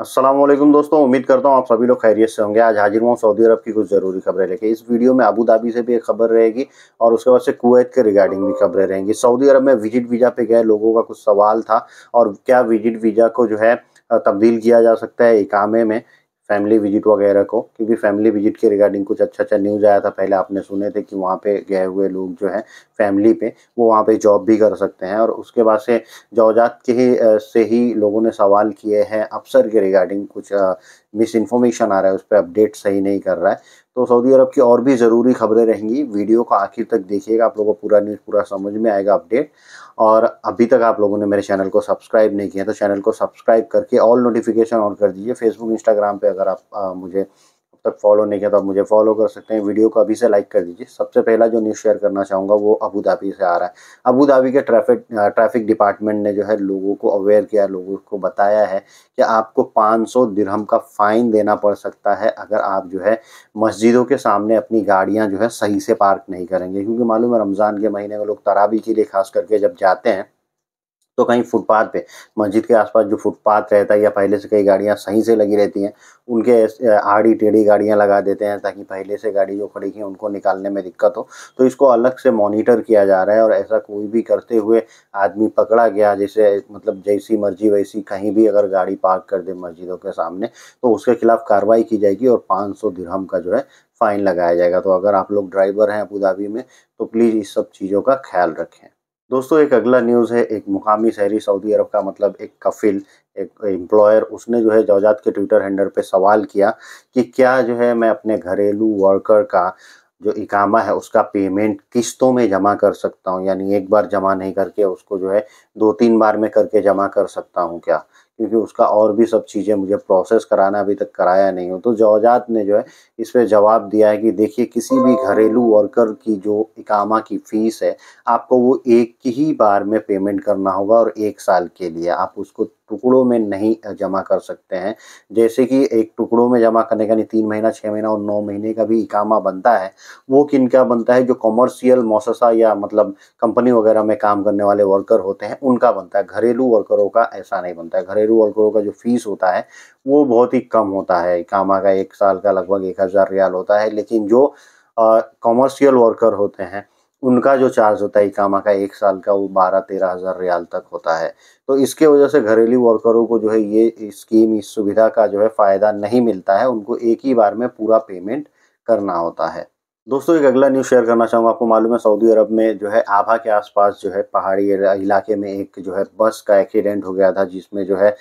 असलम दोस्तों उम्मीद करता हूँ आप सभी लोग खैरियत से होंगे आज हाजिर हूँ सऊदी अरब की कुछ ज़रूरी खबरें लेके इस वीडियो में अबू धाबी से भी एक खबर रहेगी और उसके बाद से कुवैत के रिगार्डिंग भी खबरें रहेंगी सऊदी अरब में विजिट वीज़ा पे गए लोगों का कुछ सवाल था और क्या विजिट वीज़ा को जो है तब्दील किया जा सकता है इकामे में फैमिली विजिट वगैरह को क्योंकि फैमिली विजिट के रिगार्डिंग कुछ अच्छा अच्छा न्यूज़ आया था पहले आपने सुने थे कि वहाँ पे गए हुए लोग जो हैं फैमिली पे वो वहाँ पे जॉब भी कर सकते हैं और उसके बाद से जॉजात के ही से ही लोगों ने सवाल किए हैं अफसर के रिगार्डिंग कुछ मिस इन्फॉर्मेशन आ रहा है उस पर अपडेट सही नहीं कर रहा है तो सऊदी अरब की और भी ज़रूरी खबरें रहेंगी वीडियो को आखिर तक देखिएगा आप लोगों को पूरा न्यूज़ पूरा समझ में आएगा अपडेट और अभी तक आप लोगों ने मेरे चैनल को सब्सक्राइब नहीं किया तो चैनल को सब्सक्राइब करके ऑल नोटिफिकेशन ऑन कर दीजिए फेसबुक इंस्टाग्राम पर अगर आप आ, मुझे अब तक फॉलो नहीं किया तो आप मुझे फॉलो कर सकते हैं वीडियो को अभी से लाइक कर दीजिए सबसे पहला जो न्यूज़ शेयर करना चाहूँगा वो अबू धाबी से आ रहा है अबू धाबी के ट्रैफिक ट्रैफिक डिपार्टमेंट ने जो है लोगों को अवेयर किया लोगों को बताया है कि आपको 500 दिरहम का फ़ाइन देना पड़ सकता है अगर आप जो है मस्जिदों के सामने अपनी गाड़ियाँ जो है सही से पार्क नहीं करेंगे क्योंकि मालूम है रमज़ान के महीने में लोग तराबी के लिए खास करके जब जाते हैं तो कहीं फुटपाथ पे मस्जिद के आसपास जो फुटपाथ रहता है या पहले से कई गाड़ियाँ सही से लगी रहती हैं उनके आड़ी टेढ़ी गाड़ियाँ लगा देते हैं ताकि पहले से गाड़ी जो खड़ी है उनको निकालने में दिक्कत हो तो इसको अलग से मॉनिटर किया जा रहा है और ऐसा कोई भी करते हुए आदमी पकड़ा गया जैसे मतलब जैसी मर्जी वैसी कहीं भी अगर गाड़ी पार्क कर दे मस्जिदों के सामने तो उसके खिलाफ कार्रवाई की जाएगी और पाँच सौ का जो है फ़ाइन लगाया जाएगा तो अगर आप लोग ड्राइवर हैं अबू धाबी में तो प्लीज़ इस सब चीज़ों का ख्याल रखें दोस्तों एक अगला न्यूज़ है एक मुकामी शहरी सऊदी अरब का मतलब एक कफिल एक एम्प्लॉयर उसने जो है जवजात के ट्विटर हैंडल पे सवाल किया कि क्या जो है मैं अपने घरेलू वर्कर का जो इकामा है उसका पेमेंट किस्तों में जमा कर सकता हूँ यानी एक बार जमा नहीं करके उसको जो है दो तीन बार में करके जमा कर सकता हूँ क्या क्योंकि उसका और भी सब चीज़ें मुझे प्रोसेस कराना अभी तक कराया नहीं हो तो जवाजात ने जो है इस पर जवाब दिया है कि देखिए किसी भी घरेलू वर्कर की जो इकामा की फ़ीस है आपको वो एक ही बार में पेमेंट करना होगा और एक साल के लिए आप उसको टुकड़ों में नहीं जमा कर सकते हैं जैसे कि एक टुकड़ों में जमा करने का नहीं तीन महीना छः महीना और नौ महीने का भी इकामा बनता है वो किन का बनता है जो कॉमर्शियल मौसा या मतलब कंपनी वगैरह में काम करने वाले वर्कर होते हैं उनका बनता है घरेलू वर्करों का ऐसा नहीं बनता है घरेलू वर्करों का जो फीस होता है वो बहुत ही कम होता है इकामा का एक साल का लगभग एक हज़ार रियाल होता है लेकिन जो कॉमर्शियल वर्कर होते हैं उनका जो चार्ज होता है इकामा का एक साल का वो बारह तेरह हज़ार रियाल तक होता है तो इसके वजह से घरेलू वर्करों को जो है ये स्कीम इस सुविधा का जो है फ़ायदा नहीं मिलता है उनको एक ही बार में पूरा पेमेंट करना होता है दोस्तों एक अगला न्यूज़ शेयर करना चाहूँगा आपको मालूम है सऊदी अरब में जो है आभा के आसपास जो है पहाड़ी इलाके में एक जो है बस का एक्सीडेंट हो गया था जिसमें जो है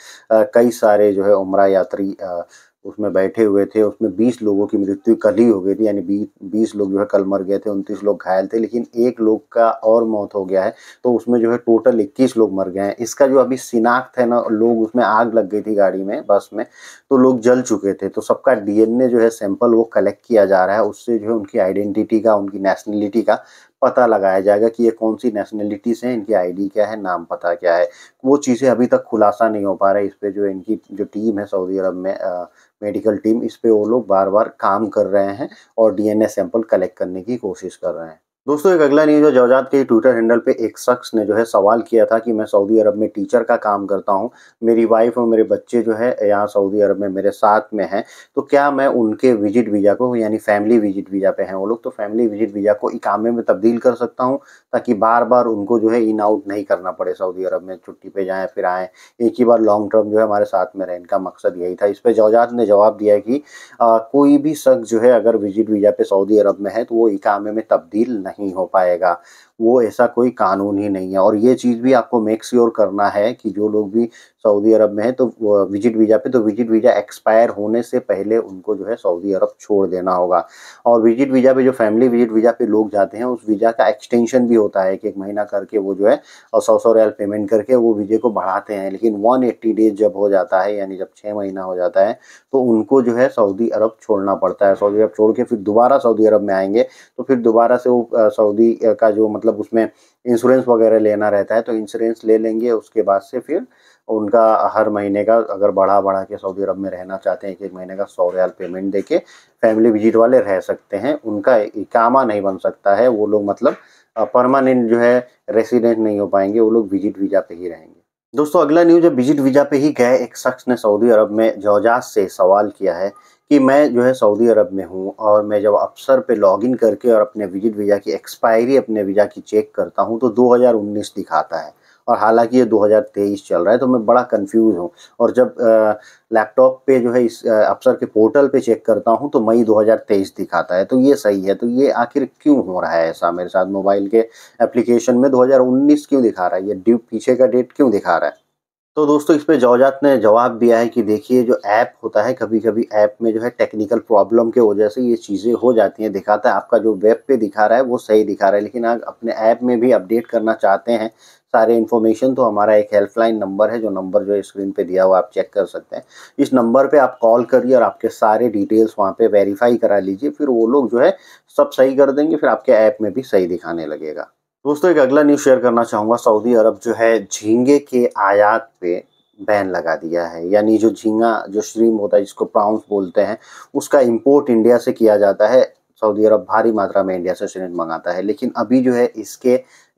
कई सारे जो है उम्र यात्री उसमें बैठे हुए थे उसमें बीस लोगों की मृत्यु कल ही हो गई थी यानी बीस बीस लोग जो है कल मर गए थे उनतीस लोग घायल थे लेकिन एक लोग का और मौत हो गया है तो उसमें जो है टोटल इक्कीस लोग मर गए हैं इसका जो अभी शिनाख्त है ना लोग उसमें आग लग गई थी गाड़ी में बस में तो लोग जल चुके थे तो सबका डीएनए जो है सैंपल वो कलेक्ट किया जा रहा है उससे जो है उनकी आइडेंटिटी का उनकी नेशनलिटी का पता लगाया जाएगा कि ये कौन सी नेशनलिटीज़ हैं इनकी आईडी क्या है नाम पता क्या है वो चीज़ें अभी तक खुलासा नहीं हो पा रहा है इस पर जो इनकी जो टीम है सऊदी अरब में आ, मेडिकल टीम इस पर वो लोग बार बार काम कर रहे हैं और डी सैंपल कलेक्ट करने की कोशिश कर रहे हैं दोस्तों एक अगला न्यूज है जवजात के ट्विटर हैंडल पे एक शख्स ने जो है सवाल किया था कि मैं सऊदी अरब में टीचर का काम करता हूँ मेरी वाइफ और मेरे बच्चे जो है यहाँ सऊदी अरब में मेरे साथ में हैं तो क्या मैं उनके विजिट वीज़ा को यानी फैमिली विजिट वीज़ा पे हैं वो लोग तो फैमिली विजिट वीज़ा को इकामे में तब्दील कर सकता हूँ ताकि बार बार उनको जो है इन आउट नहीं करना पड़े सऊदी अरब में छुट्टी पर जाएँ फिर आएँ एक ही बार लॉन्ग टर्म जो है हमारे साथ में रहें इनका मकसद यही था इस पर जवजात ने जवाब दिया कि कोई भी शख्स जो है अगर विजिट वीज़ा पे सऊदी अरब में है तो वो इकामे में तब्दील नहीं नहीं हो पाएगा वो ऐसा कोई कानून ही नहीं है और ये चीज़ भी आपको मेक श्योर करना है कि जो लोग भी सऊदी अरब में है तो विजिट वीज़ा पे तो विजिट वीज़ा एक्सपायर होने से पहले उनको जो है सऊदी अरब छोड़ देना होगा और विजिट वीज़ा पे जो फैमिली विजिट वीज़ा पे लोग जाते हैं उस वीज़ा का एक्सटेंशन भी होता है कि एक महीना करके वो जो है और सौ सौ रियाल पेमेंट करके वो वीज़े को बढ़ाते हैं लेकिन वन एट्टी डेज जब हो जाता है यानी जब छः महीना हो जाता है तो उनको जो है सऊदी अरब छोड़ना पड़ता है सऊदी अरब छोड़ के फिर दोबारा सऊदी अरब में आएंगे तो फिर दोबारा से वो सऊदी का जो मतलब मतलब उसमें इंश्योरेंस वगैरह लेना रहता है तो इंश्योरेंस ले लेंगे उसके बाद से फिर उनका हर महीने का अगर बढ़ा बढ़ा के सऊदी अरब में रहना चाहते हैं एक एक महीने का सौ रियाल पेमेंट दे के फैमिली विजिट वाले रह सकते हैं उनका इकामा नहीं बन सकता है वो लोग मतलब परमानेंट जो है रेसिडेंट नहीं हो पाएंगे वो लोग विजिट वीज़ा पे ही रहेंगे दोस्तों अगला न्यूज है विजिट वीजा पे ही गए एक शख्स ने सऊदी अरब में जोजाज से सवाल किया है कि मैं जो है सऊदी अरब में हूँ और मैं जब अफसर पे लॉगिन करके और अपने विजिट वीज़ा की एक्सपायरी अपने वीज़ा की चेक करता हूँ तो 2019 दिखाता है और हालांकि ये 2023 चल रहा है तो मैं बड़ा कंफ्यूज हूँ और जब लैपटॉप पे जो है इस अफसर के पोर्टल पे चेक करता हूँ तो मई 2023 दिखाता है तो ये सही है तो ये आखिर क्यों हो रहा है ऐसा मेरे साथ मोबाइल के एप्लीकेशन में 2019 क्यों दिखा रहा है ये ड्यू पीछे का डेट क्यों दिखा रहा है तो दोस्तों इस पे जवजात ने जवाब दिया है कि देखिए जो ऐप होता है कभी कभी ऐप में जो है टेक्निकल प्रॉब्लम के वजह से ये चीज़ें हो जाती हैं दिखाता है आपका जो वेब पे दिखा रहा है वो सही दिखा रहा है लेकिन आप अपने ऐप में भी अपडेट करना चाहते हैं सारे इन्फॉर्मेशन तो हमारा एक हेल्पलाइन नंबर है जो नंबर जो स्क्रीन पे दिया हुआ आप चेक कर सकते हैं इस नंबर पे आप कॉल करिए और आपके सारे डिटेल्स वहाँ पे वेरीफाई करा लीजिए फिर वो लोग जो है सब सही कर देंगे फिर आपके ऐप में भी सही दिखाने लगेगा दोस्तों एक अगला न्यूज़ शेयर करना चाहूँगा सऊदी अरब जो है झींगे के आयात पे बैन लगा दिया है यानी जो झींगा जो श्रीम होता है जिसको प्राउंस बोलते हैं उसका इंपोर्ट इंडिया से किया जाता है सऊदी अरब भारी मात्रा में इंडिया से सीमेंट मंगाता है लेकिन अभी जो है इसके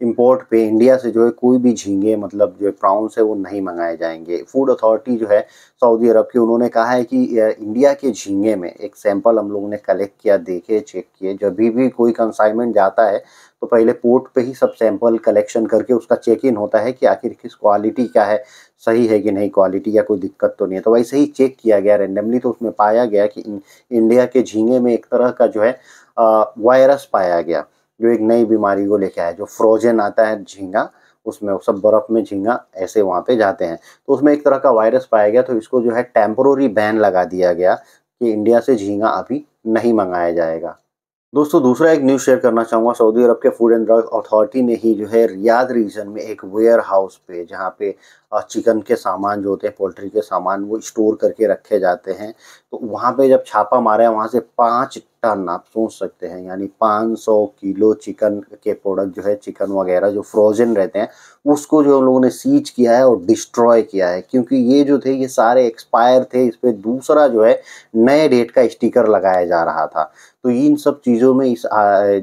इंपोर्ट पे इंडिया से जो है कोई भी झींगे मतलब जो प्राउंस है वो नहीं मंगाए जाएंगे फूड अथॉरिटी जो है सऊदी अरब की उन्होंने कहा है कि इंडिया के झींगे में एक सैंपल हम लोगों ने कलेक्ट किया देखे चेक किए जब भी कोई कंसाइनमेंट जाता है तो पहले पोर्ट पे ही सब सैंपल कलेक्शन करके उसका चेक इन होता है कि आखिर किस क्वालिटी का है सही है कि नहीं क्वालिटी या कोई दिक्कत तो नहीं है तो वैसे ही चेक किया गया रेंडमली तो उसमें पाया गया कि इंडिया के झींगे में एक तरह का जो है वायरस पाया गया जो एक नई बीमारी को लेकर आया जो फ्रोजन आता है झींगा उसमें सब बर्फ़ में झींगा ऐसे वहाँ पे जाते हैं तो उसमें एक तरह का वायरस पाया गया तो इसको जो है टेम्प्रोरी बैन लगा दिया गया कि इंडिया से झींगा अभी नहीं मंगाया जाएगा दोस्तों दूसरा एक न्यूज़ शेयर करना चाहूँगा सऊदी अरब के फूड एंड ड्रग अथॉरिटी ने ही जो है रियाद रीजन में एक वेयर हाउस पे जहाँ पे चिकन के सामान जो होते हैं पोल्ट्री के सामान वो स्टोर करके रखे जाते हैं तो वहाँ पे जब छापा मारा है वहाँ से पाँच टन आप सोच सकते हैं यानी 500 किलो चिकन के प्रोडक्ट जो है चिकन वगैरह जो फ्रोजन रहते हैं उसको जो हम लोगों ने सीज किया है और डिस्ट्रॉय किया है क्योंकि ये जो थे ये सारे एक्सपायर थे इस पर दूसरा जो है नए डेट का स्टिकर लगाया जा रहा था तो इन सब चीज़ों में इस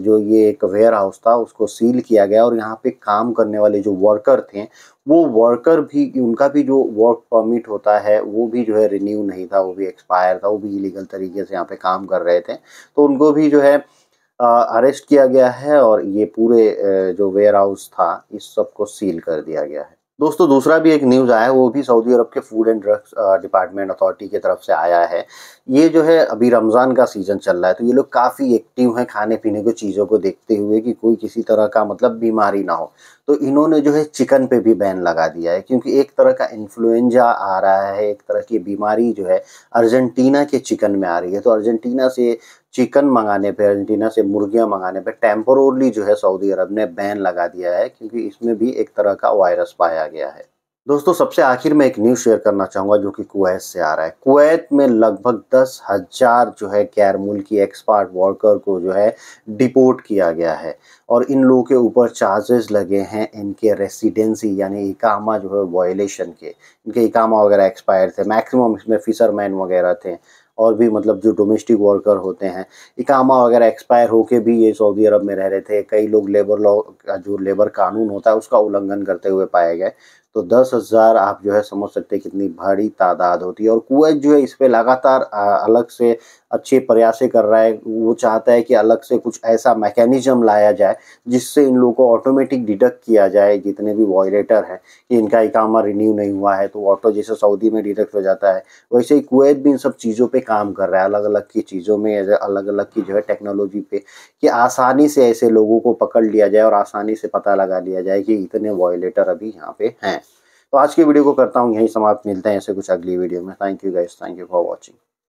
जो ये एक वेयर हाउस था उसको सील किया गया और यहाँ पे काम करने वाले जो वर्कर थे वो वर्कर भी क्योंकि उनका भी जो वर्क परमिट होता है वो भी जो है रिन्यू नहीं था वो भी एक्सपायर था वो भी इलीगल तरीके से यहाँ पे काम कर रहे थे तो उनको भी जो है अरेस्ट किया गया है और ये पूरे जो वेयर हाउस था इस सब को सील कर दिया गया है दोस्तों दूसरा भी एक न्यूज़ आया है वो भी सऊदी अरब के food and drugs department authority की तरफ से आया है ये जो है अभी रमज़ान का सीज़न चल रहा है तो ये लोग काफ़ी एक्टिव हैं खाने पीने को चीज़ों को देखते हुए कि कोई किसी तरह का मतलब बीमारी ना हो तो इन्होंने जो है चिकन पे भी बैन लगा दिया है क्योंकि एक तरह का इन्फ्लुएंजा आ रहा है एक तरह की बीमारी जो है अर्जेंटीना के चिकन में आ रही है तो अर्जेंटीना से चिकन मंगाने पे अर्जेंटीना से मुर्गियां मंगाने पे टेम्पोरली जो है सऊदी अरब ने बैन लगा दिया है क्योंकि इसमें भी एक तरह का वायरस पाया गया है दोस्तों सबसे आखिर में एक न्यूज़ शेयर करना चाहूंगा जो कि कुवैत से आ रहा है कुवैत में लगभग दस हज़ार जो है गैर मुल्की एक्सपर्ट वर्कर को जो है डिपोर्ट किया गया है और इन लोगों के ऊपर चार्जेस लगे हैं इनके रेसिडेंसी यानी इकामा जो है वॉयलेशन के इनके इकामा वगैरह एक्सपायर थे मैक्सिमम इसमें फिशरमैन वगैरह थे और भी मतलब जो डोमेस्टिक वर्कर होते हैं इकामा वगैरह एक्सपायर होके भी ये सऊदी अरब में रह रहे थे कई लोग लेबर लॉ का जो लेबर कानून होता है उसका उल्लंघन करते हुए पाए गए तो दस हज़ार आप जो है समझ सकते हैं कितनी भारी तादाद होती है और कुवैत जो है इस पर लगातार अलग से अच्छे प्रयासें कर रहा है वो चाहता है कि अलग से कुछ ऐसा मैकेनिज्म लाया जाए जिससे इन लोगों को ऑटोमेटिक डिडक्ट किया जाए जितने भी वॉयलेटर हैं कि इनका इकामा रिन्यू नहीं हुआ है तो ऑटो जैसे सऊदी में डिडक्ट हो जाता है वैसे ही कुवैत भी इन सब चीज़ों पर काम कर रहा है अलग अलग की चीज़ों में अलग अलग की जो है टेक्नोलॉजी पे कि आसानी से ऐसे लोगों को पकड़ लिया जाए और आसानी से पता लगा लिया जाए कि इतने वॉयलेटर अभी यहाँ पे हैं तो आज की वीडियो को करता हूँ यहीं समाप्त मिलते हैं ऐसे कुछ अगली वीडियो में thank you guys thank you for watching